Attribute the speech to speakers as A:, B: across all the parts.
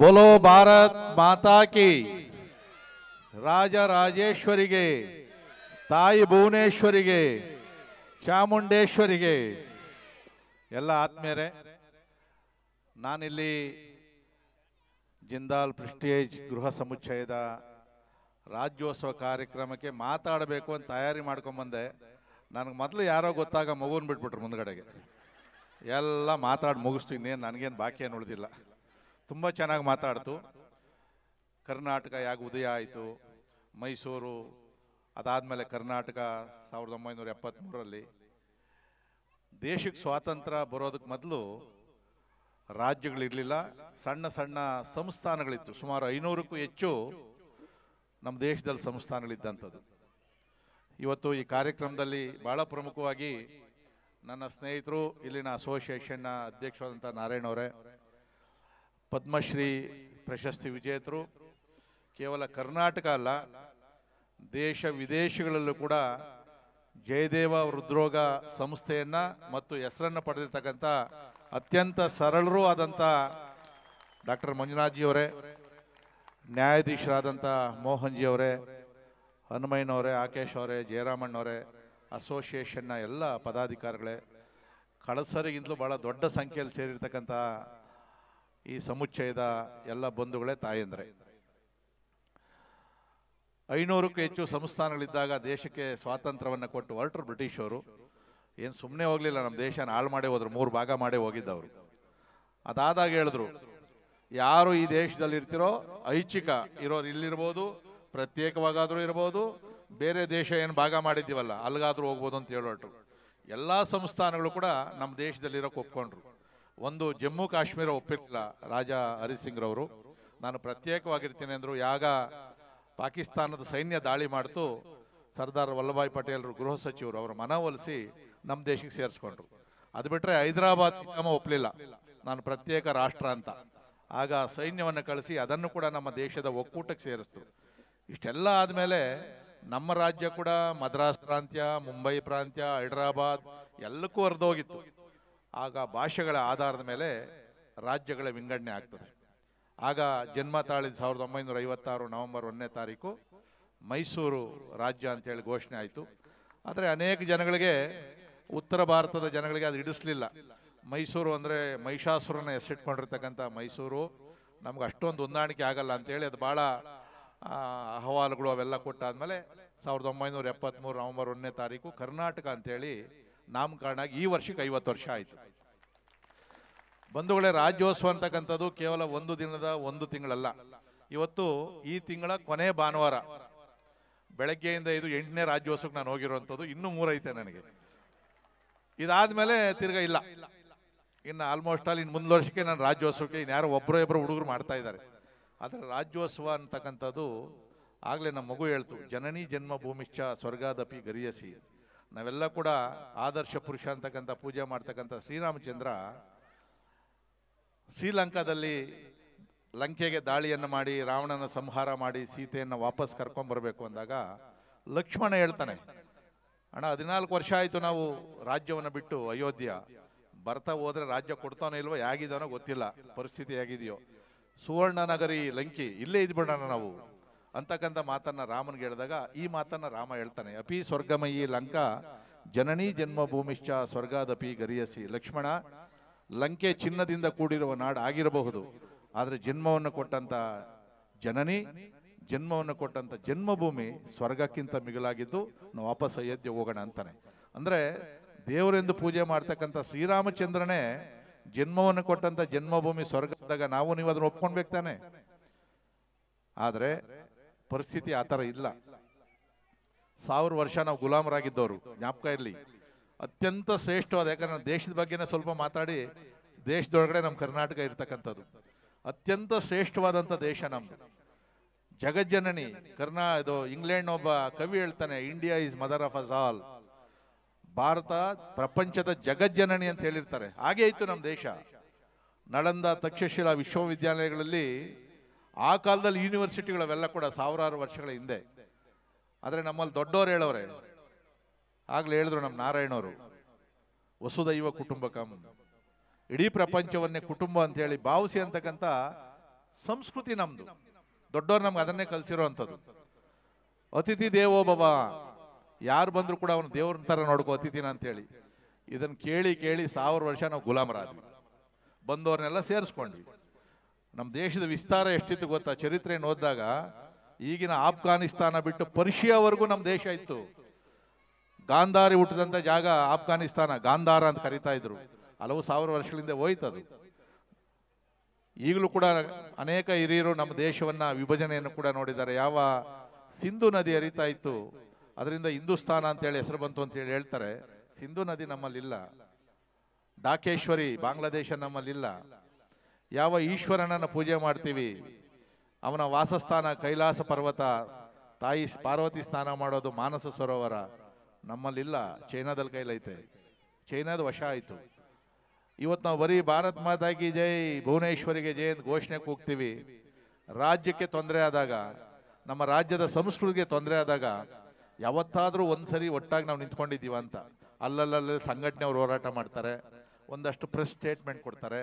A: ಬೋಲೋ ಭಾರತ್ ಮಾತಾಕಿ ರಾಜೇಶ್ವರಿಗೆ ತಾಯಿ ಭುವನೇಶ್ವರಿಗೆ ಚಾಮುಂಡೇಶ್ವರಿಗೆ ಎಲ್ಲ ಆತ್ಮೀಯರೆ ನಾನಿಲ್ಲಿ ಜಿಂದಾಲ್ ಪ್ರಿಸ್ಟೇಜ್ ಗೃಹ ಸಮುಚ್ಚಯದ ರಾಜ್ಯೋತ್ಸವ ಕಾರ್ಯಕ್ರಮಕ್ಕೆ ಮಾತಾಡಬೇಕು ಅಂತ ತಯಾರಿ ಮಾಡ್ಕೊಂಬಂದೆ ನನಗೆ ಮೊದಲು ಯಾರೋ ಗೊತ್ತಾಗ ಮಗುನ್ ಬಿಟ್ಬಿಟ್ರು ಮುಂದ್ಗಡೆಗೆ ಎಲ್ಲ ಮಾತಾಡಿ ಮುಗಿಸ್ತೀವಿ ಇನ್ನೇನು ನನಗೇನು ಬಾಕಿ ಏನು ಉಳಿದಿಲ್ಲ ತುಂಬ ಚೆನ್ನಾಗಿ ಮಾತಾಡ್ತು ಕರ್ನಾಟಕ ಯಾಕೆ ಉದಯ ಆಯಿತು ಮೈಸೂರು ಅದಾದಮೇಲೆ ಕರ್ನಾಟಕ ಸಾವಿರದ ಒಂಬೈನೂರ ಎಪ್ಪತ್ತ್ಮೂರರಲ್ಲಿ ದೇಶಕ್ಕೆ ಸ್ವಾತಂತ್ರ್ಯ ಬರೋದಕ್ಕೆ ಮೊದಲು ರಾಜ್ಯಗಳಿರಲಿಲ್ಲ ಸಣ್ಣ ಸಣ್ಣ ಸಂಸ್ಥಾನಗಳಿತ್ತು ಸುಮಾರು ಐನೂರಕ್ಕೂ ಹೆಚ್ಚು ನಮ್ಮ ದೇಶದಲ್ಲಿ ಸಂಸ್ಥಾನಗಳಿದ್ದಂಥದ್ದು ಇವತ್ತು ಈ ಕಾರ್ಯಕ್ರಮದಲ್ಲಿ ಭಾಳ ಪ್ರಮುಖವಾಗಿ ನನ್ನ ಸ್ನೇಹಿತರು ಇಲ್ಲಿನ ಅಸೋಸಿಯೇಷನ್ನ ಅಧ್ಯಕ್ಷರಾದಂಥ ನಾರಾಯಣವರೇ ಪದ್ಮಶ್ರೀ ಪ್ರಶಸ್ತಿ ವಿಜೇತರು ಕೇವಲ ಕರ್ನಾಟಕ ಅಲ್ಲ ದೇಶ ವಿದೇಶಗಳಲ್ಲೂ ಕೂಡ ಜಯದೇವ ಹೃದ್ರೋಗ ಸಂಸ್ಥೆಯನ್ನು ಮತ್ತು ಹೆಸರನ್ನು ಪಡೆದಿರ್ತಕ್ಕಂಥ ಅತ್ಯಂತ ಸರಳರೂ ಆದಂಥ ಡಾಕ್ಟರ್ ಮಂಜುನಾಥ್ಜಿಯವರೇ ನ್ಯಾಯಾಧೀಶರಾದಂಥ ಮೋಹನ್ಜಿಯವರೇ ಹನುಮಯ್ಯನವರೇ ಆಕೇಶ್ ಅವರೇ ಜಯರಾಮಣ್ಣವರೇ ಅಸೋಸಿಯೇಷನ್ನ ಎಲ್ಲ ಪದಾಧಿಕಾರಿಗಳೇ ಕಳಸರಿಗಿಂತಲೂ ಭಾಳ ದೊಡ್ಡ ಸಂಖ್ಯೆಯಲ್ಲಿ ಸೇರಿರ್ತಕ್ಕಂಥ ಈ ಸಮುಚ್ಚಯದ ಎಲ್ಲ ಬಂಧುಗಳೇ ತಾಯಂದ್ರೆ ಐನೂರಕ್ಕೂ ಹೆಚ್ಚು ಸಂಸ್ಥಾನಗಳಿದ್ದಾಗ ದೇಶಕ್ಕೆ ಸ್ವಾತಂತ್ರ್ಯವನ್ನು ಕೊಟ್ಟು ಹೊರಟರು ಬ್ರಿಟಿಷರು ಏನು ಸುಮ್ಮನೆ ಹೋಗಲಿಲ್ಲ ನಮ್ಮ ದೇಶನ ಹಾಳು ಮಾಡಿ ಹೋದ್ರು ಮೂರು ಭಾಗ ಮಾಡಿ ಹೋಗಿದ್ದವರು ಅದಾದಾಗ ಹೇಳಿದ್ರು ಯಾರು ಈ ದೇಶದಲ್ಲಿ ಇರ್ತಿರೋ ಐಚ್ಛಿಕ ಇರೋರು ಇಲ್ಲಿರ್ಬೋದು ಪ್ರತ್ಯೇಕವಾಗಾದರೂ ಇರ್ಬೋದು ಬೇರೆ ದೇಶ ಏನು ಭಾಗ ಮಾಡಿದ್ದೀವಲ್ಲ ಅಲ್ಲಿಗಾದ್ರೂ ಹೋಗ್ಬೋದು ಅಂತ ಹೇಳೋಟ್ರು ಎಲ್ಲ ಸಂಸ್ಥಾನಗಳು ಕೂಡ ನಮ್ಮ ದೇಶದಲ್ಲಿರೋಕೆ ಒಪ್ಕೊಂಡ್ರು ಒಂದು ಜಮ್ಮು ಕಾಶ್ಮೀರ ಒಪ್ಪಿರಲಿಲ್ಲ ರಾಜಾ ರವರು ನಾನು ಪ್ರತ್ಯೇಕವಾಗಿರ್ತೀನಿ ಅಂದರು ಯಾಗ ಪಾಕಿಸ್ತಾನದ ಸೈನ್ಯ ದಾಳಿ ಮಾಡ್ತು ಸರ್ದಾರ್ ವಲ್ಲಭಾಯ್ ಪಟೇಲ್ರು ಗೃಹ ಸಚಿವರು ಅವರು ಮನವೊಲಿಸಿ ನಮ್ಮ ದೇಶಕ್ಕೆ ಸೇರಿಸ್ಕೊಂಡ್ರು ಅದು ಬಿಟ್ಟರೆ ಹೈದರಾಬಾದ್ ನಿಗಮ ಒಪ್ಪಲಿಲ್ಲ ನಾನು ಪ್ರತ್ಯೇಕ ರಾಷ್ಟ್ರ ಅಂತ ಆಗ ಸೈನ್ಯವನ್ನು ಕಳಿಸಿ ಅದನ್ನು ಕೂಡ ನಮ್ಮ ದೇಶದ ಒಕ್ಕೂಟಕ್ಕೆ ಸೇರಿಸ್ತು ಇಷ್ಟೆಲ್ಲ ಆದಮೇಲೆ ನಮ್ಮ ರಾಜ್ಯ ಕೂಡ ಮದ್ರಾಸ್ ಪ್ರಾಂತ್ಯ ಮುಂಬೈ ಪ್ರಾಂತ್ಯ ಹೈದರಾಬಾದ್ ಎಲ್ಲಕ್ಕೂ ಹರಿದೋಗಿತ್ತು ಆಗ ಭಾಷೆಗಳ ಆಧಾರದ ಮೇಲೆ ರಾಜ್ಯಗಳ ವಿಂಗಡಣೆ ಆಗ್ತದೆ ಆಗ ಜನ್ಮ ತಾಳಿದ ಸಾವಿರದ ಒಂಬೈನೂರ ಐವತ್ತಾರು ನವೆಂಬರ್ ಒಂದನೇ ತಾರೀಕು ಮೈಸೂರು ರಾಜ್ಯ ಅಂತೇಳಿ ಘೋಷಣೆ ಆಯಿತು ಆದರೆ ಅನೇಕ ಜನಗಳಿಗೆ ಉತ್ತರ ಭಾರತದ ಜನಗಳಿಗೆ ಅದು ಇಡಿಸ್ಲಿಲ್ಲ ಮೈಸೂರು ಅಂದರೆ ಮಹಿಷಾಸುರನ ಹೆಸರಿಟ್ಕೊಂಡಿರ್ತಕ್ಕಂಥ ಮೈಸೂರು ನಮ್ಗೆ ಅಷ್ಟೊಂದು ಹೊಂದಾಣಿಕೆ ಆಗಲ್ಲ ಅಂತೇಳಿ ಅದು ಭಾಳ ಅಹವಾಲುಗಳು ಅವೆಲ್ಲ ಕೊಟ್ಟಾದಮೇಲೆ ಸಾವಿರದ ಒಂಬೈನೂರ ಎಪ್ಪತ್ತ್ಮೂರು ನವೆಂಬರ್ ಒಂದನೇ ತಾರೀಕು ಕರ್ನಾಟಕ ಅಂತೇಳಿ ನಾಮಕರಣ ಆಗಿ ಈ ವರ್ಷಕ್ಕೆ ಐವತ್ತು ವರ್ಷ ಆಯಿತು ಬಂಧುಗಳೇ ರಾಜ್ಯೋತ್ಸವ ಅಂತಕ್ಕಂಥದ್ದು ಕೇವಲ ಒಂದು ದಿನದ ಒಂದು ತಿಂಗಳಲ್ಲ ಇವತ್ತು ಈ ತಿಂಗಳ ಕೊನೆ ಭಾನುವಾರ ಬೆಳಗ್ಗೆಯಿಂದ ಇದು ಎಂಟನೇ ರಾಜ್ಯೋತ್ಸವಕ್ಕೆ ನಾನು ಹೋಗಿರುವಂಥದ್ದು ಇನ್ನೂ ಮೂರೈತೆ ನನಗೆ ಇದಾದ್ಮೇಲೆ ತಿರ್ಗ ಇಲ್ಲ ಇನ್ನು ಆಲ್ಮೋಸ್ಟ್ ಆಲ್ ಇನ್ನು ಮುಂದಿನ ವರ್ಷಕ್ಕೆ ನಾನು ರಾಜ್ಯೋತ್ಸವಕ್ಕೆ ಇನ್ಯಾರೋ ಒಬ್ಬರು ಇಬ್ಬರು ಹುಡುಗರು ಮಾಡ್ತಾ ಇದ್ದಾರೆ ಆದರೆ ರಾಜ್ಯೋತ್ಸವ ಅಂತಕ್ಕಂಥದ್ದು ಆಗಲೇ ನಮ್ಮ ಮಗು ಹೇಳ್ತು ಜನನಿ ಜನ್ಮ ಭೂಮಿಶ್ಚ ಸ್ವರ್ಗಾದಪಿ ಗರಿಯಸಿ ನಾವೆಲ್ಲ ಕೂಡ ಆದರ್ಶ ಪುರುಷ ಅಂತಕ್ಕಂಥ ಪೂಜೆ ಮಾಡ್ತಕ್ಕಂಥ ಶ್ರೀರಾಮಚಂದ್ರ ಶ್ರೀಲಂಕಾದಲ್ಲಿ ಲಂಕೆಗೆ ದಾಳಿಯನ್ನು ಮಾಡಿ ರಾವಣನ ಸಂಹಾರ ಮಾಡಿ ಸೀತೆಯನ್ನು ವಾಪಸ್ ಬರಬೇಕು ಅಂದಾಗ ಲಕ್ಷ್ಮಣ ಹೇಳ್ತಾನೆ ಅಣ್ಣ ಹದಿನಾಲ್ಕು ವರ್ಷ ಆಯಿತು ನಾವು ರಾಜ್ಯವನ್ನು ಬಿಟ್ಟು ಅಯೋಧ್ಯ ಬರ್ತಾ ಹೋದ್ರೆ ರಾಜ್ಯ ಕೊಡ್ತಾನೋ ಇಲ್ವೋ ಹೇಗಿದಾನೋ ಗೊತ್ತಿಲ್ಲ ಪರಿಸ್ಥಿತಿ ಹೇಗಿದೆಯೋ ಸುವರ್ಣ ನಗರಿ ಲಂಕಿ ಇಲ್ಲೇ ಇದ್ಬಿಡೋಣ ನಾವು ಅಂತಕ್ಕಂಥ ಮಾತನ್ನ ರಾಮನ್ಗೆ ಹೇಳಿದಾಗ ಈ ಮಾತನ್ನ ರಾಮ ಹೇಳ್ತಾನೆ ಅಪಿ ಸ್ವರ್ಗಮಯಿ ಲಂಕಾ ಜನನಿ ಜನ್ಮಭೂಮಿಶ್ಚ ಸ್ವರ್ಗಾದಪಿ ಗರಿಯಸಿ ಲಕ್ಷ್ಮಣ ಲಂಕೆ ಚಿನ್ನದಿಂದ ಕೂಡಿರುವ ನಾಡು ಆಗಿರಬಹುದು ಆದರೆ ಜನ್ಮವನ್ನು ಕೊಟ್ಟಂತ ಜನನಿ ಜನ್ಮವನ್ನು ಕೊಟ್ಟಂತ ಜನ್ಮಭೂಮಿ ಸ್ವರ್ಗಕ್ಕಿಂತ ಮಿಗಿಲಾಗಿದ್ದು ನಾವು ವಾಪಸ್ ಅಯೋಧ್ಯೆ ಹೋಗೋಣ ಅಂತಾನೆ ಅಂದ್ರೆ ದೇವರೆಂದು ಪೂಜೆ ಮಾಡ್ತಕ್ಕಂತ ಶ್ರೀರಾಮಚಂದ್ರನೇ ಜನ್ಮವನ್ನು ಕೊಟ್ಟಂತ ಜನ್ಮಭೂಮಿ ಸ್ವರ್ಗದಾಗ ನಾವು ನೀವು ಅದನ್ನ ಒಪ್ಕೊಂಡ್ಬೇಕು ತಾನೆ ಆದರೆ ಪರಿಸ್ಥಿತಿ ಆ ಥರ ಇಲ್ಲ ಸಾವಿರ ವರ್ಷ ನಾವು ಗುಲಾಮರಾಗಿದ್ದವರು ಜ್ಞಾಪಕ ಇರಲಿ ಅತ್ಯಂತ ಶ್ರೇಷ್ಠವಾದ ಯಾಕಂದ್ರೆ ದೇಶದ ಬಗ್ಗೆನೇ ಸ್ವಲ್ಪ ಮಾತಾಡಿ ದೇಶದೊಳಗಡೆ ನಮ್ಮ ಕರ್ನಾಟಕ ಇರ್ತಕ್ಕಂಥದ್ದು ಅತ್ಯಂತ ಶ್ರೇಷ್ಠವಾದಂಥ ದೇಶ ನಮ್ಮದು ಜಗಜ್ಜನನಿ ಕರ್ನಾ ಇದು ಇಂಗ್ಲೆಂಡ್ ಒಬ್ಬ ಕವಿ ಹೇಳ್ತಾನೆ India is mother of us all Bharat ಪ್ರಪಂಚದ ಜಗಜ್ಜನನಿ ಅಂತ ಹೇಳಿರ್ತಾರೆ ಹಾಗೆ ಇತ್ತು ನಮ್ಮ ದೇಶ ನಳಂದ ತಕ್ಷಶಿಲಾ ವಿಶ್ವವಿದ್ಯಾಲಯಗಳಲ್ಲಿ ಆ ಕಾಲದಲ್ಲಿ ಯೂನಿವರ್ಸಿಟಿಗಳು ಕೂಡ ಸಾವಿರಾರು ವರ್ಷಗಳ ಹಿಂದೆ ಆದರೆ ನಮ್ಮಲ್ಲಿ ದೊಡ್ಡವರು ಹೇಳೋರೆ ಆಗ್ಲೇ ಹೇಳಿದ್ರು ನಮ್ಮ ನಾರಾಯಣವರು ವಸುದೈವ ಕುಟುಂಬಕಂ ಇಡೀ ಪ್ರಪಂಚವನ್ನೇ ಕುಟುಂಬ ಅಂತ ಹೇಳಿ ಭಾವಿಸಿ ಅಂತಕ್ಕಂಥ ಸಂಸ್ಕೃತಿ ನಮ್ಮದು ದೊಡ್ಡವರು ನಮ್ಗೆ ಅದನ್ನೇ ಕಲಿಸಿರೋ ಅಂಥದ್ದು ಅತಿಥಿ ದೇವೋ ಭವ ಯಾರು ಬಂದರೂ ಕೂಡ ಅವನು ದೇವ್ರ ಥರ ನೋಡ್ಕೋ ಅತಿಥಿನ ಅಂತೇಳಿ ಇದನ್ನು ಕೇಳಿ ಕೇಳಿ ಸಾವಿರ ವರ್ಷ ನಾವು ಗುಲಾಮರಾದ್ವಿ ಬಂದವ್ರನ್ನೆಲ್ಲ ಸೇರಿಸ್ಕೊಂಡ್ವಿ ನಮ್ಮ ದೇಶದ ವಿಸ್ತಾರ ಎಷ್ಟಿತ್ತು ಗೊತ್ತಾ ಚರಿತ್ರೆಯನ್ನು ಓದಿದಾಗ ಈಗಿನ ಆಫ್ಘಾನಿಸ್ತಾನ ಬಿಟ್ಟು ಪರ್ಷಿಯಾವರೆಗೂ ನಮ್ಮ ದೇಶ ಇತ್ತು ಗಾಂಧಾರಿ ಹುಟ್ಟಿದಂಥ ಜಾಗ ಆಫ್ಘಾನಿಸ್ತಾನ ಗಾಂಧಾರ ಅಂತ ಕರಿತಾ ಇದ್ರು ಹಲವು ಸಾವಿರ ವರ್ಷಗಳಿಂದ ಹೋಯ್ತದು ಈಗಲೂ ಕೂಡ ಅನೇಕ ಹಿರಿಯರು ನಮ್ಮ ದೇಶವನ್ನ ವಿಭಜನೆಯನ್ನು ಕೂಡ ನೋಡಿದ್ದಾರೆ ಯಾವ ಸಿಂಧು ನದಿ ಹರಿತಾ ಇತ್ತು ಅದರಿಂದ ಹಿಂದೂಸ್ತಾನ ಅಂತೇಳಿ ಹೆಸರು ಬಂತು ಅಂತ ಹೇಳಿ ಹೇಳ್ತಾರೆ ಸಿಂಧು ನದಿ ನಮ್ಮಲ್ಲಿಲ್ಲ ಡಾಕೇಶ್ವರಿ ಬಾಂಗ್ಲಾದೇಶ ನಮ್ಮಲ್ಲಿಲ್ಲ ಯಾವ ಈಶ್ವರನನ್ನು ಪೂಜೆ ಮಾಡ್ತೀವಿ ಅವನ ವಾಸಸ್ಥಾನ ಕೈಲಾಸ ಪರ್ವತ ತಾಯಿ ಪಾರ್ವತಿ ಸ್ನಾನ ಮಾಡೋದು ಮಾನಸ ಸರೋವರ ನಮ್ಮಲ್ಲಿಲ್ಲ ಚೈನಾದಲ್ಲಿ ಕೈಲೈತೆ ಚೈನಾದ ವಶ ಆಯಿತು ಇವತ್ತು ನಾವು ಬರೀ ಭಾರತ್ ಮಾತಾಗಿ ಜೈ ಭುವನೇಶ್ವರಿಗೆ ಜೈ ಅಂತ ಘೋಷಣೆ ಕೂಗ್ತೀವಿ ರಾಜ್ಯಕ್ಕೆ ತೊಂದರೆ ಆದಾಗ ನಮ್ಮ ರಾಜ್ಯದ ಸಂಸ್ಕೃತಿಗೆ ತೊಂದರೆ ಆದಾಗ ಯಾವತ್ತಾದರೂ ಸರಿ ಒಟ್ಟಾಗಿ ನಾವು ನಿಂತ್ಕೊಂಡಿದ್ದೀವ ಅಂತ ಅಲ್ಲಲ್ಲಲ್ಲಿ ಅವರು ಹೋರಾಟ ಮಾಡ್ತಾರೆ ಒಂದಷ್ಟು ಪ್ರೆಸ್ ಸ್ಟೇಟ್ಮೆಂಟ್ ಕೊಡ್ತಾರೆ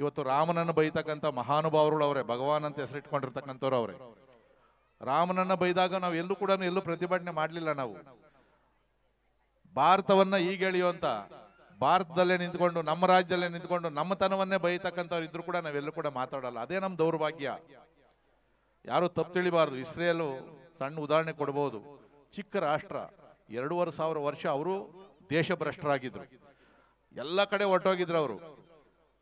A: ಇವತ್ತು ರಾಮನನ್ನು ಬೈತಕ್ಕಂಥ ಮಹಾನುಭಾವರುಗಳು ಅವರೇ ಭಗವಾನ್ ಅಂತ ಹೆಸರಿಟ್ಕೊಂಡಿರ್ತಕ್ಕಂಥವ್ರು ಅವರೇ ರಾಮನನ್ನ ಬೈದಾಗ ನಾವು ಎಲ್ಲೂ ಕೂಡ ಎಲ್ಲೂ ಪ್ರತಿಭಟನೆ ಮಾಡಲಿಲ್ಲ ನಾವು ಭಾರತವನ್ನ ಈಗ ಅಂತ ಭಾರತದಲ್ಲೇ ನಿಂತ್ಕೊಂಡು ನಮ್ಮ ರಾಜ್ಯದಲ್ಲೇ ನಿಂತ್ಕೊಂಡು ನಮ್ಮತನವನ್ನೇ ಬೈತಕ್ಕಂಥವ್ರು ಇದ್ರು ಕೂಡ ನಾವೆಲ್ಲೂ ಕೂಡ ಮಾತಾಡಲ್ಲ ಅದೇ ನಮ್ಮ ದೌರ್ಭಾಗ್ಯ ಯಾರು ತಪ್ಪು ತಿಳಿಬಾರ್ದು ಇಸ್ರೇಲು ಸಣ್ಣ ಉದಾಹರಣೆ ಕೊಡ್ಬೋದು ಚಿಕ್ಕ ರಾಷ್ಟ್ರ ಎರಡೂವರೆ ಸಾವಿರ ವರ್ಷ ಅವರು ದೇಶಭ್ರಷ್ಟರಾಗಿದ್ರು ಎಲ್ಲ ಕಡೆ ಹೊರಟೋಗಿದ್ರು ಅವರು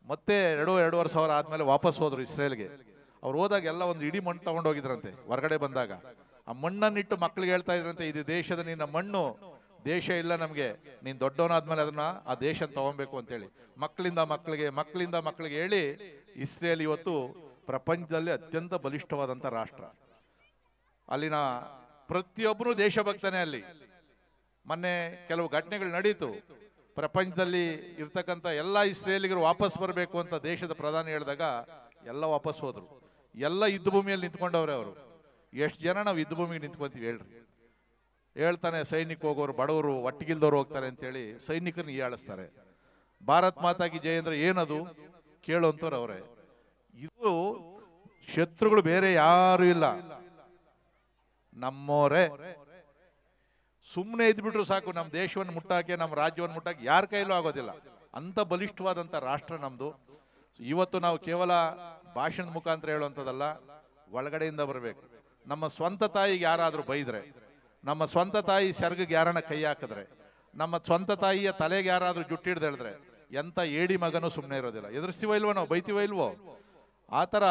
A: ಮತ್ತೆ ಎರಡು ಎರಡೂವರೆ ಸಾವಿರ ಆದ್ಮೇಲೆ ವಾಪಸ್ ಹೋದ್ರು ಇಸ್ರೇಲ್ಗೆ ಅವ್ರು ಹೋದಾಗ ಎಲ್ಲ ಒಂದು ಇಡೀ ಮಣ್ಣು ತಗೊಂಡೋಗಿದ್ರಂತೆ ಹೊರಗಡೆ ಬಂದಾಗ ಆ ಮಣ್ಣನ್ನಿಟ್ಟು ಮಕ್ಳಿಗೆ ಹೇಳ್ತಾ ಇದ್ರಂತೆ ಇದು ದೇಶದ ನಿನ್ನ ಮಣ್ಣು ದೇಶ ಇಲ್ಲ ನಮಗೆ ನೀನು ದೊಡ್ಡವನಾದ್ಮೇಲೆ ಅದನ್ನ ಆ ದೇಶ ತಗೊಬೇಕು ಅಂತೇಳಿ ಮಕ್ಕಳಿಂದ ಮಕ್ಕಳಿಗೆ ಮಕ್ಕಳಿಂದ ಮಕ್ಕಳಿಗೆ ಹೇಳಿ ಇಸ್ರೇಲ್ ಇವತ್ತು ಪ್ರಪಂಚದಲ್ಲಿ ಅತ್ಯಂತ ಬಲಿಷ್ಠವಾದಂಥ ರಾಷ್ಟ್ರ ಅಲ್ಲಿನ ಪ್ರತಿಯೊಬ್ಬರೂ ದೇಶಭಕ್ತನೇ ಅಲ್ಲಿ ಮೊನ್ನೆ ಕೆಲವು ಘಟನೆಗಳು ನಡೀತು ಪ್ರಪಂಚದಲ್ಲಿ ಇರ್ತಕ್ಕಂಥ ಎಲ್ಲ ಇಸ್ರೇಲಿಗರು ವಾಪಸ್ ಬರಬೇಕು ಅಂತ ದೇಶದ ಪ್ರಧಾನಿ ಹೇಳಿದಾಗ ಎಲ್ಲ ವಾಪಸ್ ಹೋದರು ಎಲ್ಲ ಯುದ್ಧ ಭೂಮಿಯಲ್ಲಿ ನಿಂತ್ಕೊಂಡವ್ರೆ ಅವರು ಎಷ್ಟು ಜನ ನಾವು ಯುದ್ಧ ಭೂಮಿಗೆ ನಿಂತ್ಕೊಂತೀವಿ ಹೇಳ್ರಿ ಹೇಳ್ತಾನೆ ಸೈನಿಕ ಹೋಗೋರು ಬಡವರು ಒಟ್ಟಿಗಿಲ್ದವ್ರು ಹೋಗ್ತಾರೆ ಅಂತೇಳಿ ಸೈನಿಕರನ್ನ ಈಯಾಳಿಸ್ತಾರೆ ಭಾರತ್ ಮಾತಾಗಿ ಜಯೇಂದ್ರ ಏನದು ಕೇಳುವಂಥವ್ರು ಅವರೇ ಇದು ಶತ್ರುಗಳು ಬೇರೆ ಯಾರು ಇಲ್ಲ ನಮ್ಮೋರೇ ಸುಮ್ಮನೆ ಇದ್ಬಿಟ್ರು ಸಾಕು ನಮ್ಮ ದೇಶವನ್ನು ಮುಟ್ಟಾಕೆ ನಮ್ಮ ರಾಜ್ಯವನ್ನು ಮುಟ್ಟಾಕೆ ಯಾರ ಕೈಲೂ ಆಗೋದಿಲ್ಲ ಅಂಥ ಬಲಿಷ್ಠವಾದಂಥ ರಾಷ್ಟ್ರ ನಮ್ಮದು ಇವತ್ತು ನಾವು ಕೇವಲ ಭಾಷಣದ ಮುಖಾಂತರ ಹೇಳುವಂಥದ್ದಲ್ಲ ಒಳಗಡೆಯಿಂದ ಬರಬೇಕು ನಮ್ಮ ಸ್ವಂತ ತಾಯಿಗೆ ಯಾರಾದರೂ ಬೈದ್ರೆ ನಮ್ಮ ಸ್ವಂತ ತಾಯಿ ಸೆರ್ಗಿಗೆ ಯಾರನ್ನ ಕೈ ಹಾಕಿದ್ರೆ ನಮ್ಮ ಸ್ವಂತ ತಾಯಿಯ ತಲೆಗೆ ಯಾರಾದರೂ ಜುಟ್ಟಿಡ್ದು ಹೇಳಿದ್ರೆ ಎಂಥ ಏಡಿ ಮಗನೂ ಸುಮ್ಮನೆ ಇರೋದಿಲ್ಲ ಎದುರಿಸ್ತೀವೋ ಇಲ್ವೋ ನಾವು ಬೈತೀವೋ ಇಲ್ವೋ ಆ ಥರ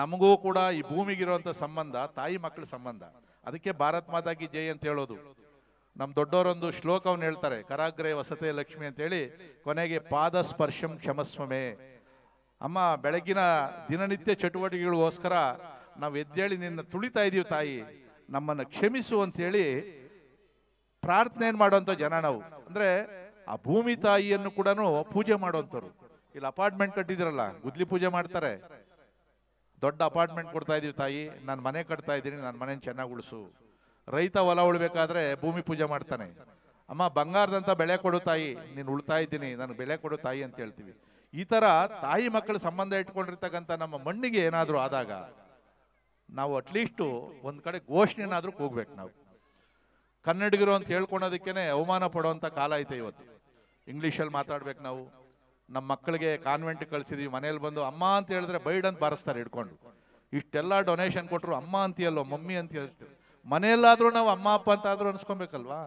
A: ನಮಗೂ ಕೂಡ ಈ ಭೂಮಿಗಿರುವಂಥ ಸಂಬಂಧ ತಾಯಿ ಮಕ್ಕಳ ಸಂಬಂಧ ಅದಕ್ಕೆ ಭಾರತ್ ಮಾತಾಗಿ ಜೈ ಅಂತ ಹೇಳೋದು ನಮ್ಮ ದೊಡ್ಡವರೊಂದು ಶ್ಲೋಕವನ್ನು ಹೇಳ್ತಾರೆ ಕರಾಗ್ರೆ ವಸತೆ ಲಕ್ಷ್ಮಿ ಅಂತೇಳಿ ಕೊನೆಗೆ ಪಾದ ಸ್ಪರ್ಶಂ ಕ್ಷಮಸ್ವಮೆ ಅಮ್ಮ ಬೆಳಗಿನ ದಿನನಿತ್ಯ ಚಟುವಟಿಕೆಗಳಿಗೋಸ್ಕರ ನಾವು ಎದ್ದೇಳಿ ನಿನ್ನ ತುಳಿತಾ ಇದೀವಿ ತಾಯಿ ನಮ್ಮನ್ನು ಕ್ಷಮಿಸು ಅಂತೇಳಿ ಪ್ರಾರ್ಥನೆ ಮಾಡುವಂಥ ಜನ ನಾವು ಅಂದರೆ ಆ ಭೂಮಿ ತಾಯಿಯನ್ನು ಕೂಡ ಪೂಜೆ ಮಾಡುವಂಥವ್ರು ಇಲ್ಲಿ ಅಪಾರ್ಟ್ಮೆಂಟ್ ಕಟ್ಟಿದಿರಲ್ಲ ಗುದ್ಲಿ ಪೂಜೆ ಮಾಡ್ತಾರೆ ದೊಡ್ಡ ಅಪಾರ್ಟ್ಮೆಂಟ್ ಕೊಡ್ತಾ ಇದ್ದೀವಿ ತಾಯಿ ನಾನು ಮನೆ ಕಟ್ತಾ ಇದ್ದೀನಿ ನನ್ನ ಮನೇನ ಚೆನ್ನಾಗಿ ಉಳಿಸು ರೈತ ಹೊಲ ಉಳ್ಬೇಕಾದ್ರೆ ಭೂಮಿ ಪೂಜೆ ಮಾಡ್ತಾನೆ ಅಮ್ಮ ಬಂಗಾರದಂತ ಬೆಳೆ ಕೊಡು ತಾಯಿ ನೀನು ಉಳ್ತಾ ಇದ್ದೀನಿ ನಾನು ಬೆಲೆ ಕೊಡು ತಾಯಿ ಅಂತ ಹೇಳ್ತೀವಿ ಈ ಥರ ತಾಯಿ ಮಕ್ಕಳ ಸಂಬಂಧ ಇಟ್ಕೊಂಡಿರ್ತಕ್ಕಂಥ ನಮ್ಮ ಮಣ್ಣಿಗೆ ಏನಾದರೂ ಆದಾಗ ನಾವು ಅಟ್ಲೀಸ್ಟು ಒಂದು ಕಡೆ ಘೋಷಣೆನಾದರೂ ಕೂಗ್ಬೇಕು ನಾವು ಕನ್ನಡಿಗರು ಅಂತ ಹೇಳ್ಕೊಳೋದಕ್ಕೇನೆ ಅವಮಾನ ಪಡೋವಂಥ ಕಾಲ ಐತೆ ಇವತ್ತು ಇಂಗ್ಲೀಷಲ್ಲಿ ಮಾತಾಡ್ಬೇಕು ನಾವು ನಮ್ಮ ಮಕ್ಕಳಿಗೆ ಕಾನ್ವೆಂಟ್ ಕಳಿಸಿದ್ವಿ ಮನೇಲಿ ಬಂದು ಅಮ್ಮ ಅಂತ ಹೇಳಿದ್ರೆ ಬೈಡ್ ಅಂತ ಬಾರಿಸ್ತಾರೆ ಹಿಡ್ಕೊಂಡು ಇಷ್ಟೆಲ್ಲ ಡೊನೇಷನ್ ಕೊಟ್ಟರು ಅಮ್ಮ ಅಂತೀಯಲ್ಲೋ ಮಮ್ಮಿ ಅಂತ ಹೇಳ್ತೀವಿ ಮನೆಯಲ್ಲಾದ್ರೂ ನಾವು ಅಮ್ಮ ಅಪ್ಪ ಅಂತ ಆದ್ರೂ ಅನ್ಸ್ಕೊಬೇಕಲ್ವಾ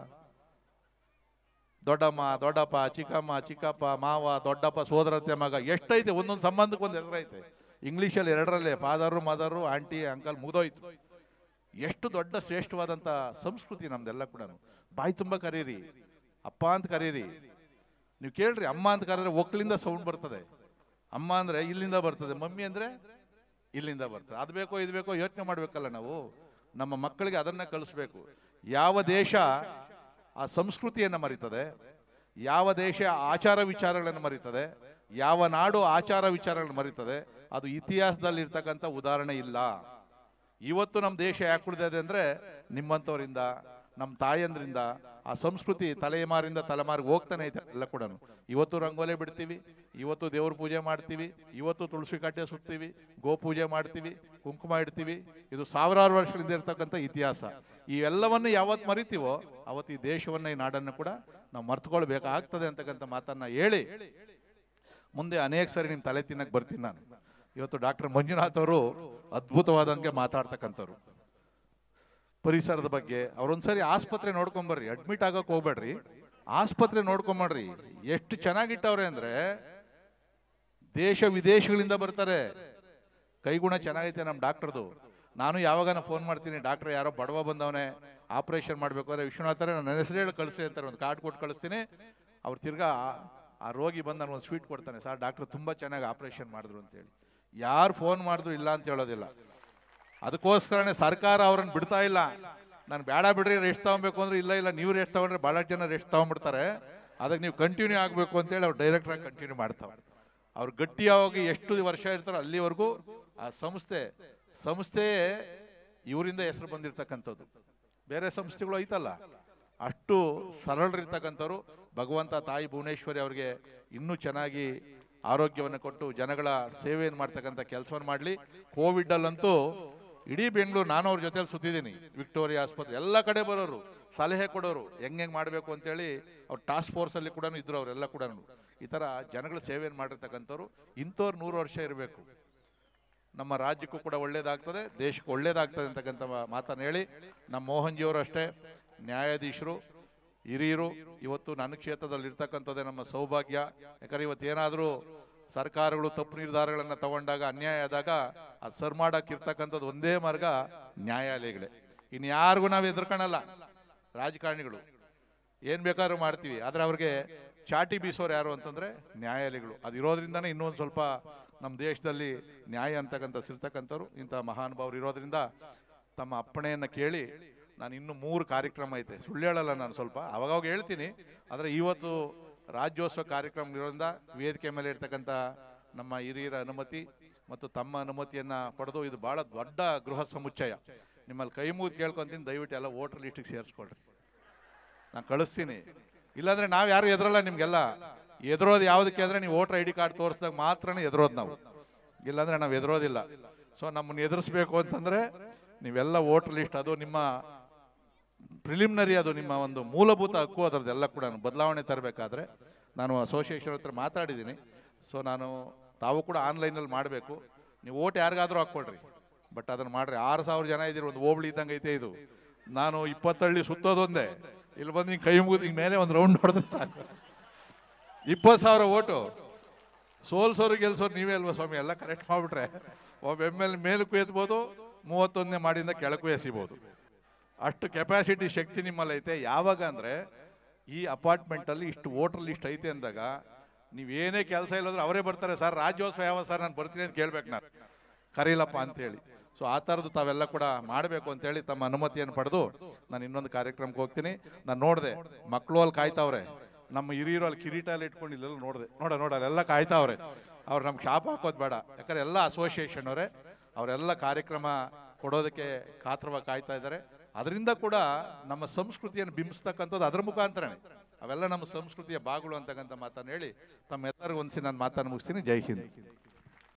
A: ದೊಡ್ಡಮ್ಮ ದೊಡ್ಡಪ್ಪ ಚಿಕ್ಕಮ್ಮ ಚಿಕ್ಕಪ್ಪ ಮಾವ ದೊಡ್ಡಪ್ಪ ಸೋದರತೆ ಮಗ ಎಷ್ಟೈತೆ ಒಂದೊಂದು ಸಂಬಂಧಕ್ಕೆ ಒಂದು ಹೆಸರೈತೆ ಇಂಗ್ಲೀಷಲ್ಲಿ ಎರಡರಲ್ಲೇ ಫಾದರ್ ಮದರ್ ಆಂಟಿ ಅಂಕಲ್ ಮುಗ್ದೋಯ್ತು ಎಷ್ಟು ದೊಡ್ಡ ಶ್ರೇಷ್ಠವಾದಂಥ ಸಂಸ್ಕೃತಿ ನಮ್ದೆಲ್ಲ ಕೂಡ ಬಾಯಿ ತುಂಬ ಕರೀರಿ ಅಪ್ಪ ಅಂತ ಕರೀರಿ ನೀವು ಕೇಳ್ರಿ ಅಮ್ಮ ಅಂತ ಕರೆದ್ರೆ ಒಕ್ಕಲಿಂದ ಸೌಂಡ್ ಬರ್ತದೆ ಅಮ್ಮ ಅಂದ್ರೆ ಇಲ್ಲಿಂದ ಬರ್ತದೆ ಮಮ್ಮಿ ಅಂದ್ರೆ ಇಲ್ಲಿಂದ ಬರ್ತದೆ ಅದು ಬೇಕೋ ಇದು ಬೇಕೋ ಯೋಚನೆ ಮಾಡಬೇಕಲ್ಲ ನಾವು ನಮ್ಮ ಮಕ್ಕಳಿಗೆ ಅದನ್ನ ಕಲಿಸ್ಬೇಕು ಯಾವ ದೇಶ ಆ ಸಂಸ್ಕೃತಿಯನ್ನು ಮರಿತದೆ ಯಾವ ದೇಶ ಆಚಾರ ವಿಚಾರಗಳನ್ನು ಮರಿತದೆ ಯಾವ ನಾಡು ಆಚಾರ ವಿಚಾರಗಳನ್ನು ಮರಿತದೆ ಅದು ಇತಿಹಾಸದಲ್ಲಿ ಇರ್ತಕ್ಕಂಥ ಉದಾಹರಣೆ ಇಲ್ಲ ಇವತ್ತು ನಮ್ಮ ದೇಶ ಯಾಕೆ ಉಳಿದಿದೆ ಅಂದರೆ ನಿಮ್ಮಂಥವರಿಂದ ನಮ್ಮ ತಾಯಂದ್ರಿಂದ ಆ ಸಂಸ್ಕೃತಿ ತಲೆಮಾರಿಂದ ತಲೆಮಾರಿಗೆ ಹೋಗ್ತಾನೆ ಐತೆ ಎಲ್ಲ ಕೂಡ ಇವತ್ತು ರಂಗೋಲೆ ಬಿಡ್ತೀವಿ ಇವತ್ತು ದೇವ್ರ ಪೂಜೆ ಮಾಡ್ತೀವಿ ಇವತ್ತು ತುಳಸಿ ಕಟ್ಟೆ ಸುತ್ತೀವಿ ಗೋ ಪೂಜೆ ಮಾಡ್ತೀವಿ ಕುಂಕುಮ ಇಡ್ತೀವಿ ಇದು ಸಾವಿರಾರು ವರ್ಷಗಳಿಂದ ಇರ್ತಕ್ಕಂಥ ಇತಿಹಾಸ ಇವೆಲ್ಲವನ್ನು ಯಾವತ್ತು ಮರಿತೀವೋ ಅವತ್ತು ಈ ದೇಶವನ್ನು ಈ ನಾಡನ್ನು ಕೂಡ ನಾವು ಮರ್ತ್ಕೊಳ್ಬೇಕಾಗ್ತದೆ ಅಂತಕ್ಕಂಥ ಮಾತನ್ನು ಹೇಳಿ ಮುಂದೆ ಅನೇಕ ಸರಿ ನಿಮ್ಮ ತಲೆ ತಿನ್ನಕ್ಕೆ ಬರ್ತೀನಿ ನಾನು ಇವತ್ತು ಡಾಕ್ಟರ್ ಮಂಜುನಾಥ್ ಅವರು ಅದ್ಭುತವಾದಂಗೆ ಮಾತಾಡ್ತಕ್ಕಂಥವ್ರು ಪರಿಸರದ ಬಗ್ಗೆ ಅವ್ರೊಂದ್ಸರಿ ಆಸ್ಪತ್ರೆ ನೋಡ್ಕೊಂಬರ್ರಿ ಅಡ್ಮಿಟ್ ಆಗಕ್ಕೆ ಹೋಗ್ಬೇಡ್ರಿ ಆಸ್ಪತ್ರೆ ನೋಡ್ಕೊಂಬರ್ರಿ ಎಷ್ಟು ಚೆನ್ನಾಗಿಟ್ಟವ್ರೆ ಅಂದ್ರೆ ದೇಶ ವಿದೇಶಗಳಿಂದ ಬರ್ತಾರೆ ಕೈಗುಣ ಚೆನ್ನಾಗೈತೆ ನಮ್ಮ ಡಾಕ್ಟರ್ದು ನಾನು ಯಾವಾಗ ಫೋನ್ ಮಾಡ್ತೀನಿ ಡಾಕ್ಟ್ರ್ ಯಾರೋ ಬಡವ ಬಂದವನೆ ಆಪರೇಷನ್ ಮಾಡಬೇಕು ಅಂದರೆ ವಿಶ್ವನಾಥರೇ ನನ್ನ ಹೆಸರು ಹೇಳಿ ಕಳಿಸಿ ಅಂತಾರೆ ಒಂದು ಕಾರ್ಡ್ ಕೊಟ್ಟು ಕಳಿಸ್ತೀನಿ ಅವ್ರು ತಿರ್ಗಾ ಆ ರೋಗಿ ಬಂದು ನಾನು ಒಂದು ಸ್ವೀಟ್ ಕೊಡ್ತಾನೆ ಸರ್ ಡಾಕ್ಟರ್ ತುಂಬ ಚೆನ್ನಾಗಿ ಆಪರೇಷನ್ ಮಾಡಿದ್ರು ಅಂತೇಳಿ ಯಾರು ಫೋನ್ ಮಾಡಿದ್ರು ಇಲ್ಲ ಅಂತ ಹೇಳೋದಿಲ್ಲ ಅದಕ್ಕೋಸ್ಕರನೇ ಸರ್ಕಾರ ಅವ್ರನ್ನ ಬಿಡ್ತಾ ಇಲ್ಲ ನಾನು ಬೇಡ ಬಿಡ್ರಿ ರೆಸ್ಟ್ ತಗೊಬೇಕು ಅಂದ್ರೆ ಇಲ್ಲ ಇಲ್ಲ ನೀವು ರೆಸ್ಟ್ ತಗೊಂಡ್ರೆ ಭಾಳ ಜನ ರೆಸ್ಟ್ ತಗೊಂಡ್ಬಿಡ್ತಾರೆ ಅದಕ್ಕೆ ನೀವು ಕಂಟಿನ್ಯೂ ಆಗಬೇಕು ಅಂತೇಳಿ ಅವ್ರು ಡೈರೆಕ್ಟ್ರಾಗಿ ಕಂಟಿನ್ಯೂ ಮಾಡ್ತಾವೆ ಅವ್ರು ಗಟ್ಟಿಯಾಗಿ ಎಷ್ಟು ವರ್ಷ ಇರ್ತಾರೋ ಅಲ್ಲಿವರೆಗೂ ಆ ಸಂಸ್ಥೆ ಸಂಸ್ಥೆ ಇವರಿಂದ ಹೆಸರು ಬಂದಿರ್ತಕ್ಕಂಥದ್ದು ಬೇರೆ ಸಂಸ್ಥೆಗಳು ಐತಲ್ಲ ಅಷ್ಟು ಸರಳರಿರ್ತಕ್ಕಂಥವ್ರು ಭಗವಂತ ತಾಯಿ ಭುವನೇಶ್ವರಿ ಅವ್ರಿಗೆ ಇನ್ನೂ ಚೆನ್ನಾಗಿ ಆರೋಗ್ಯವನ್ನು ಕೊಟ್ಟು ಜನಗಳ ಸೇವೆಯನ್ನು ಮಾಡ್ತಕ್ಕಂಥ ಕೆಲಸವನ್ನು ಮಾಡಲಿ ಕೋವಿಡ್ ಅಲ್ಲಂತೂ ಇಡೀ ಬೆಂಗಳೂರು ನಾನು ಅವ್ರ ಜೊತೆಲಿ ಸುತ್ತಿದ್ದೀನಿ ವಿಕ್ಟೋರಿಯಾ ಆಸ್ಪತ್ರೆ ಎಲ್ಲ ಕಡೆ ಬರೋರು ಸಲಹೆ ಕೊಡೋರು ಹೆಂಗೆ ಹೆಂಗೆ ಮಾಡಬೇಕು ಅಂತೇಳಿ ಅವ್ರು ಟಾಸ್ಕ್ ಫೋರ್ಸಲ್ಲಿ ಕೂಡ ಇದ್ದರು ಅವರೆಲ್ಲ ಕೂಡ ಈ ಥರ ಜನಗಳ ಸೇವೆಯನ್ನು ಮಾಡಿರ್ತಕ್ಕಂಥವ್ರು ಇಂಥವ್ರು ನೂರು ವರ್ಷ ಇರಬೇಕು ನಮ್ಮ ರಾಜ್ಯಕ್ಕೂ ಕೂಡ ಒಳ್ಳೇದಾಗ್ತದೆ ದೇಶಕ್ಕೂ ಒಳ್ಳೇದಾಗ್ತದೆ ಅಂತಕ್ಕಂಥ ಮಾತನ್ನು ಹೇಳಿ ನಮ್ಮ ಮೋಹನ್ಜಿಯವರು ಅಷ್ಟೇ ನ್ಯಾಯಾಧೀಶರು ಹಿರಿಯರು ಇವತ್ತು ನನ್ನ ಕ್ಷೇತ್ರದಲ್ಲಿ ನಮ್ಮ ಸೌಭಾಗ್ಯ ಯಾಕಂದ್ರೆ ಇವತ್ತೇನಾದರೂ ಸರ್ಕಾರಗಳು ತಪ್ಪು ನಿರ್ಧಾರಗಳನ್ನು ತಗೊಂಡಾಗ ಅನ್ಯಾಯ ಆದಾಗ ಅದು ಸರ್ ಇರ್ತಕ್ಕಂಥದ್ದು ಒಂದೇ ಮಾರ್ಗ ನ್ಯಾಯಾಲಯಗಳೇ ಇನ್ನು ಯಾರಿಗೂ ನಾವು ಎದುರ್ಕೊಳ್ಳಲ್ಲ ರಾಜಕಾರಣಿಗಳು ಏನು ಬೇಕಾದ್ರೂ ಮಾಡ್ತೀವಿ ಆದ್ರೆ ಅವ್ರಿಗೆ ಚಾಟಿ ಬೀಸೋರು ಯಾರು ಅಂತಂದರೆ ನ್ಯಾಯಾಲಯಗಳು ಅದಿರೋದ್ರಿಂದನೇ ಇನ್ನೊಂದು ಸ್ವಲ್ಪ ನಮ್ಮ ದೇಶದಲ್ಲಿ ನ್ಯಾಯ ಅಂತಕ್ಕಂಥ ಸಿರ್ತಕ್ಕಂಥವ್ರು ಇಂಥ ಮಹಾನುಭಾವರು ಇರೋದ್ರಿಂದ ತಮ್ಮ ಅಪ್ಪಣೆಯನ್ನು ಕೇಳಿ ನಾನು ಇನ್ನು ಮೂರು ಕಾರ್ಯಕ್ರಮ ಐತೆ ಸುಳ್ಳು ಹೇಳಲ್ಲ ನಾನು ಸ್ವಲ್ಪ ಅವಾಗವಾಗ ಹೇಳ್ತೀನಿ ಆದರೆ ಇವತ್ತು ರಾಜ್ಯೋತ್ಸವ ಕಾರ್ಯಕ್ರಮ ಇರೋದ್ರಿಂದ ವೇದಿಕೆ ಮೇಲೆ ಇರ್ತಕ್ಕಂಥ ನಮ್ಮ ಹಿರಿಯರ ಅನುಮತಿ ಮತ್ತು ತಮ್ಮ ಅನುಮತಿಯನ್ನು ಪಡೆದು ಇದು ಭಾಳ ದೊಡ್ಡ ಗೃಹ ಸಮುಚ್ಚಯ ನಿಮ್ಮಲ್ಲಿ ಕೈ ಮುಗಿದು ಕೇಳ್ಕೊಂತೀನಿ ದಯವಿಟ್ಟು ಎಲ್ಲ ವೋಟರ್ ಲಿಸ್ಟಿಗೆ ಸೇರಿಸ್ಕೊಳ್ರಿ ನಾನು ಕಳಿಸ್ತೀನಿ ಇಲ್ಲಾಂದ್ರೆ ನಾವು ಯಾರು ಎದ್ರಲ್ಲ ನಿಮಗೆಲ್ಲ ಎದುರೋದು ಯಾವುದಕ್ಕೆ ಅಂದರೆ ನೀವು ವೋಟರ್ ಐ ಡಿ ಕಾರ್ಡ್ ತೋರಿಸಿದಾಗ ಮಾತ್ರನೇ ಎದುರೋದು ನಾವು ಇಲ್ಲಾಂದರೆ ನಾವು ಎದುರೋದಿಲ್ಲ ಸೊ ನಮ್ಮನ್ನು ಎದುರಿಸ್ಬೇಕು ಅಂತಂದರೆ ನೀವೆಲ್ಲ ವೋಟರ್ ಲಿಸ್ಟ್ ಅದು ನಿಮ್ಮ ಪ್ರಿಲಿಮಿನರಿ ಅದು ನಿಮ್ಮ ಒಂದು ಮೂಲಭೂತ ಹಕ್ಕು ಅದರದ್ದೆಲ್ಲ ಕೂಡ ಬದಲಾವಣೆ ತರಬೇಕಾದ್ರೆ ನಾನು ಅಸೋಸಿಯೇಷನ್ ಹತ್ರ ಮಾತಾಡಿದ್ದೀನಿ ಸೊ ನಾನು ತಾವು ಕೂಡ ಆನ್ಲೈನಲ್ಲಿ ಮಾಡಬೇಕು ನೀವು ಓಟ್ ಯಾರಿಗಾದರೂ ಹಾಕ್ಕೊಡ್ರಿ ಬಟ್ ಅದನ್ನು ಮಾಡ್ರಿ ಆರು ಸಾವಿರ ಜನ ಇದ್ದೀರಿ ಒಂದು ಹೋಬಳಿ ಇದ್ದಂಗೆ ಐತೆ ಇದು ನಾನು ಇಪ್ಪತ್ತಳ್ಳಿ ಸುತ್ತೋದೊಂದೇ ಇಲ್ಲಿ ಬಂದು ಹಿಂಗೆ ಕೈ ಮುಗಿದು ಹಿಂಗೆ ಮೇಲೆ ಒಂದು ರೌಂಡ್ ಹೊಡೆದ್ರೆ ಸಾಕು ಇಪ್ಪತ್ತು ಸಾವಿರ ಓಟು ಸೋಲ್ಸೋರು ಗೆಲ್ಸೋರು ನೀವೇ ಅಲ್ವಾ ಸ್ವಾಮಿ ಎಲ್ಲ ಕರೆಕ್ಟ್ ಮಾಡಿಬಿಟ್ರೆ ಒಬ್ಬ ಎಮ್ ಎಲ್ ಮೇಲಕ್ಕೂ ಎತ್ಬೋದು ಮೂವತ್ತೊಂದನೇ ಮಾಡಿಂದ ಕೆಳಕ್ಕೂ ಎಸಿಬೋದು ಅಷ್ಟು ಕೆಪಾಸಿಟಿ ಶಕ್ತಿ ನಿಮ್ಮಲ್ಲಿ ಐತೆ ಯಾವಾಗ ಅಂದರೆ ಈ ಅಪಾರ್ಟ್ಮೆಂಟಲ್ಲಿ ಇಷ್ಟು ವೋಟರ್ ಲಿಸ್ಟ್ ಐತೆ ಅಂದಾಗ ನೀವೇನೇ ಕೆಲಸ ಇಲ್ಲದ್ರೆ ಅವರೇ ಬರ್ತಾರೆ ಸರ್ ರಾಜ್ಯೋತ್ಸವ ಯಾವ ಸರ್ ನಾನು ಬರ್ತೀನಿ ಅಂತ ಕೇಳ್ಬೇಕು ನಾನು ಕರೀಲಪ್ಪ ಅಂತೇಳಿ ಸೊ ಆ ಥರದ್ದು ತಾವೆಲ್ಲ ಕೂಡ ಮಾಡಬೇಕು ಅಂತೇಳಿ ತಮ್ಮ ಅನುಮತಿಯನ್ನು ಪಡೆದು ನಾನು ಇನ್ನೊಂದು ಕಾರ್ಯಕ್ರಮಕ್ಕೆ ಹೋಗ್ತೀನಿ ನಾನು ನೋಡಿದೆ ಮಕ್ಕಳು ಅಲ್ಲಿ ಕಾಯ್ತಾವ್ರೆ ನಮ್ಮ ಹಿರಿಯರು ಅಲ್ಲಿ ಕಿರೀಟ ಅಲ್ಲಿ ಇಟ್ಕೊಂಡು ಇಲ್ಲೆಲ್ಲ ನೋಡಿದೆ ನೋಡ ನೋಡ ಅಲ್ಲೆಲ್ಲ ಕಾಯ್ತಾವ್ರೆ ಅವ್ರು ನಮ್ಗೆ ಶಾಪ್ ಹಾಕೋದು ಬೇಡ ಯಾಕಂದ್ರೆ ಎಲ್ಲ ಅಸೋಸಿಯೇಷನ್ ಅವರೇ ಅವರೆಲ್ಲ ಕಾರ್ಯಕ್ರಮ ಕೊಡೋದಕ್ಕೆ ಕಾತ್ರವಾಗಿ ಕಾಯ್ತಾ ಇದ್ದಾರೆ ಅದರಿಂದ ಕೂಡ ನಮ್ಮ ಸಂಸ್ಕೃತಿಯನ್ನು ಬಿಂಬಿಸ್ತಕ್ಕಂಥದ್ದು ಅದರ ಮುಖಾಂತರ ಅವೆಲ್ಲ ನಮ್ಮ ಸಂಸ್ಕೃತಿಯ ಭಾಗಗಳು ಅಂತಕ್ಕಂಥ ಮಾತನ್ನು ಹೇಳಿ ತಮ್ಮೆಲ್ಲರಿಗೂ ಒಂದ್ಸಿ ನಾನು ಮಾತನ್ನು ಮುಗಿಸ್ತೀನಿ ಜೈ ಹಿಂದ್